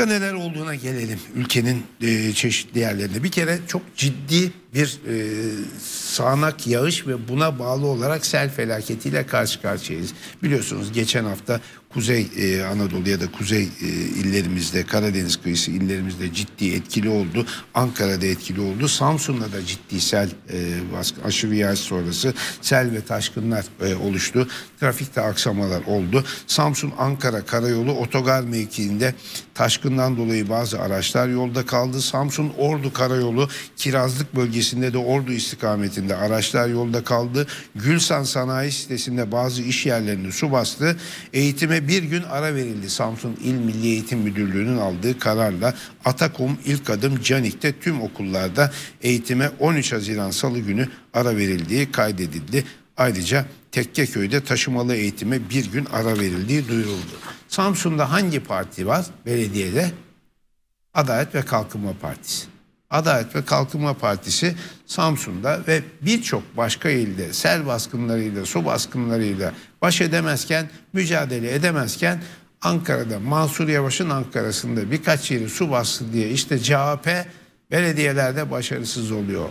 Başka neler olduğuna gelelim ülkenin e, çeşitli yerlerinde. Bir kere çok ciddi bir e, sağanak yağış ve buna bağlı olarak sel felaketiyle karşı karşıyayız. Biliyorsunuz geçen hafta Kuzey e, Anadolu ya da Kuzey e, illerimizde, Karadeniz kıyısı illerimizde ciddi etkili oldu. Ankara'da etkili oldu. Samsun'da da ciddi sel e, baskı, aşırı yağış sonrası sel ve taşkınlar e, oluştu. Trafikte aksamalar oldu. Samsun-Ankara karayolu otogar mevkiinde taşkından dolayı bazı araçlar yolda kaldı. Samsun-Ordu karayolu kirazlık bölgesi bölgesinde de Ordu istikametinde araçlar yolda kaldı. Gülsan Sanayi sitesinde bazı iş yerlerini su bastı. Eğitime bir gün ara verildi. Samsun İl Milli Eğitim Müdürlüğü'nün aldığı kararla Atakum ilk adım Canik'te tüm okullarda eğitime 13 Haziran Salı günü ara verildiği kaydedildi. Ayrıca Tekkeköy'de taşımalı eğitime bir gün ara verildiği duyuruldu. Samsun'da hangi parti var belediyede? Adalet ve Kalkınma Partisi. Adalet ve Kalkınma Partisi Samsun'da ve birçok başka ilde sel baskınlarıyla, su baskınlarıyla baş edemezken, mücadele edemezken Ankara'da Mansur Yavaş'ın Ankara'sında birkaç yeri su bastı diye işte CHP belediyelerde başarısız oluyor.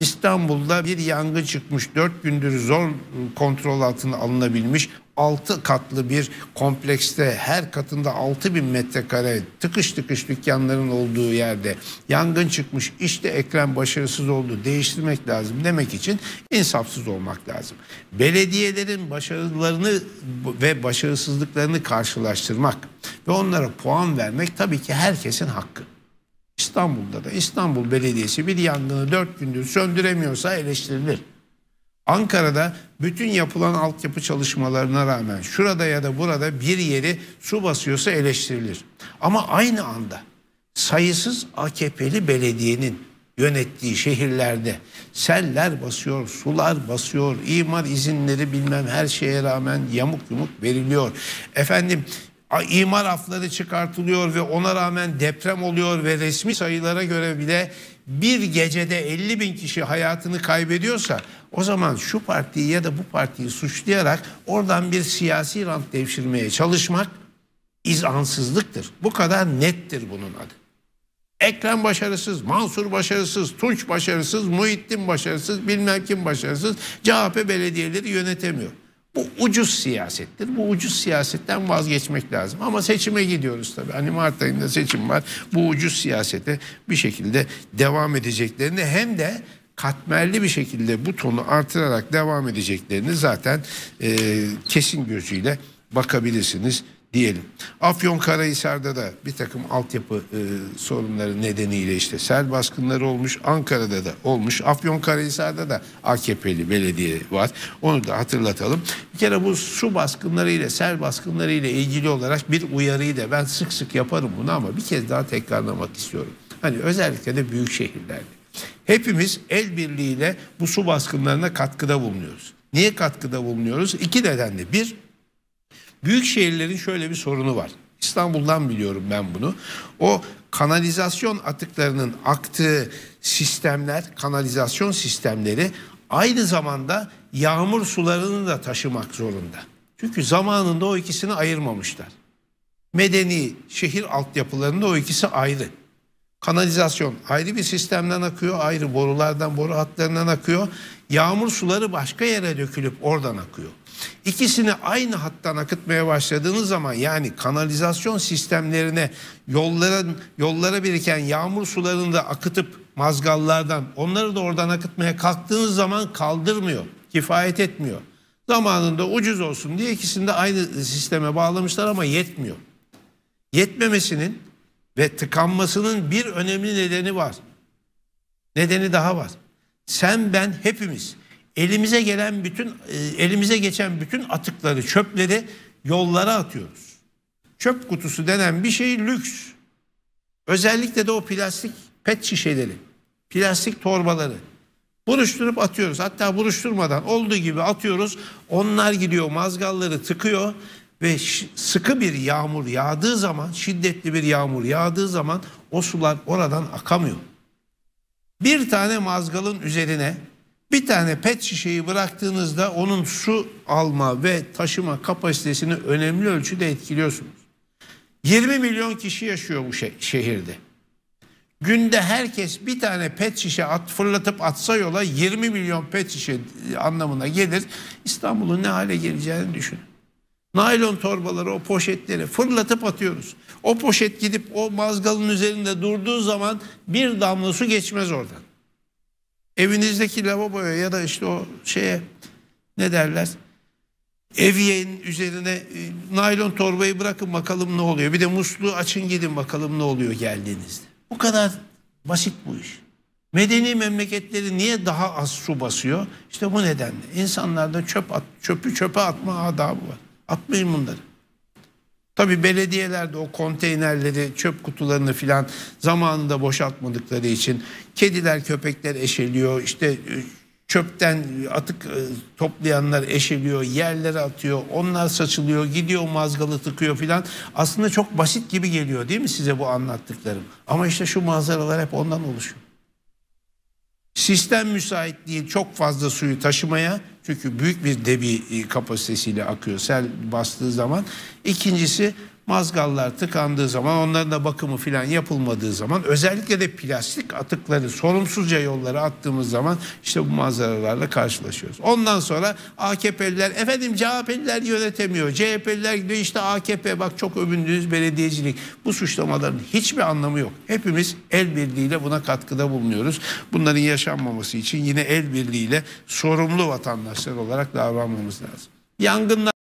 İstanbul'da bir yangın çıkmış, dört gündür zor kontrol altına alınabilmiş 6 katlı bir komplekste her katında 6 bin metrekare tıkış tıkış dükkanların olduğu yerde yangın çıkmış işte ekran başarısız oldu değiştirmek lazım demek için insafsız olmak lazım. Belediyelerin başarılarını ve başarısızlıklarını karşılaştırmak ve onlara puan vermek tabii ki herkesin hakkı. İstanbul'da da İstanbul Belediyesi bir yangını 4 gündür söndüremiyorsa eleştirilir. Ankara'da bütün yapılan altyapı çalışmalarına rağmen şurada ya da burada bir yeri su basıyorsa eleştirilir. Ama aynı anda sayısız AKP'li belediyenin yönettiği şehirlerde seller basıyor, sular basıyor, imar izinleri bilmem her şeye rağmen yamuk yumuk veriliyor. Efendim imar afları çıkartılıyor ve ona rağmen deprem oluyor ve resmi sayılara göre bile bir gecede 50 bin kişi hayatını kaybediyorsa o zaman şu partiyi ya da bu partiyi suçlayarak oradan bir siyasi rant devşirmeye çalışmak izansızlıktır. Bu kadar nettir bunun adı. Ekrem başarısız, Mansur başarısız, Tunç başarısız, Muhittin başarısız, bilmem kim başarısız. CHP belediyeleri yönetemiyor. Bu ucuz siyasettir. Bu ucuz siyasetten vazgeçmek lazım. Ama seçime gidiyoruz tabii. Hani Mart ayında seçim var. Bu ucuz siyasete bir şekilde devam edeceklerini hem de katmerli bir şekilde bu tonu artırarak devam edeceklerini zaten e, kesin gözüyle bakabilirsiniz diyelim. Afyonkarahisar'da da bir takım altyapı e, sorunları nedeniyle işte sel baskınları olmuş. Ankara'da da olmuş. Afyonkarahisar'da da AKP'li belediye var. Onu da hatırlatalım. Bir kere bu su baskınları ile sel baskınları ile ilgili olarak bir uyarıyı da ben sık sık yaparım bunu ama bir kez daha tekrarlamak istiyorum. Hani özellikle de büyük şehirlerde. Hepimiz el birliğiyle bu su baskınlarına katkıda bulunuyoruz. Niye katkıda bulunuyoruz? İki nedenle. Bir, Büyük şehirlerin şöyle bir sorunu var. İstanbul'dan biliyorum ben bunu. O kanalizasyon atıklarının aktığı sistemler, kanalizasyon sistemleri aynı zamanda yağmur sularını da taşımak zorunda. Çünkü zamanında o ikisini ayırmamışlar. Medeni şehir altyapılarında o ikisi ayrı. Kanalizasyon ayrı bir sistemden akıyor, ayrı borulardan, boru hatlarından akıyor. Yağmur suları başka yere dökülüp oradan akıyor. İkisini aynı hattan akıtmaya başladığınız zaman yani kanalizasyon sistemlerine yollara yollara biriken yağmur sularını da akıtıp mazgallardan onları da oradan akıtmaya kalktığınız zaman kaldırmıyor. Kifayet etmiyor. Zamanında ucuz olsun diye ikisini de aynı sisteme bağlamışlar ama yetmiyor. Yetmemesinin ve tıkanmasının bir önemli nedeni var. Nedeni daha var. Sen ben hepimiz elimize gelen bütün e, elimize geçen bütün atıkları, çöpleri yollara atıyoruz. Çöp kutusu denen bir şey lüks. Özellikle de o plastik pet şişeleri, plastik torbaları. Buruşturup atıyoruz. Hatta buruşturmadan olduğu gibi atıyoruz. Onlar gidiyor mazgalları tıkıyor ve sıkı bir yağmur yağdığı zaman, şiddetli bir yağmur yağdığı zaman o sular oradan akamıyor. Bir tane mazgalın üzerine bir tane pet şişeyi bıraktığınızda onun su alma ve taşıma kapasitesini önemli ölçüde etkiliyorsunuz. 20 milyon kişi yaşıyor bu şehirde. Günde herkes bir tane pet şişe at, fırlatıp atsa yola 20 milyon pet şişe e, anlamına gelir. İstanbul'un ne hale geleceğini düşünün. Naylon torbaları, o poşetleri fırlatıp atıyoruz. O poşet gidip o mazgalın üzerinde durduğu zaman bir damla su geçmez oradan. Evinizdeki lavaboya ya da işte o şeye ne derler? Eviyenin üzerine e, naylon torbayı bırakın bakalım ne oluyor. Bir de musluğu açın gidin bakalım ne oluyor geldiğinizde. Bu kadar basit bu iş. Medeni memleketleri niye daha az su basıyor? İşte bu nedenle. İnsanlarda çöp at, çöpü çöpe atma adabı var. Atmayın bunları. Tabii belediyelerde o konteynerleri, çöp kutularını filan zamanında boşaltmadıkları için kediler, köpekler eşeliyor. İşte e, çöpten atık e, toplayanlar eşeliyor, yerlere atıyor, onlar saçılıyor, gidiyor mazgalı tıkıyor filan. Aslında çok basit gibi geliyor değil mi size bu anlattıklarım? Ama işte şu manzaralar hep ondan oluşuyor. Sistem müsait değil çok fazla suyu taşımaya çünkü büyük bir debi kapasitesiyle akıyor sel bastığı zaman. İkincisi mazgallar tıkandığı zaman onların da bakımı filan yapılmadığı zaman özellikle de plastik atıkları sorumsuzca yollara attığımız zaman işte bu manzaralarla karşılaşıyoruz. Ondan sonra AKP'liler efendim CHP'liler yönetemiyor. CHP'liler gidiyor işte AKP bak çok övündüğünüz belediyecilik. Bu suçlamaların hiçbir anlamı yok. Hepimiz el birliğiyle buna katkıda bulunuyoruz. Bunların yaşanmaması için yine el birliğiyle sorumlu vatandaşlar olarak davranmamız lazım. Yangınlar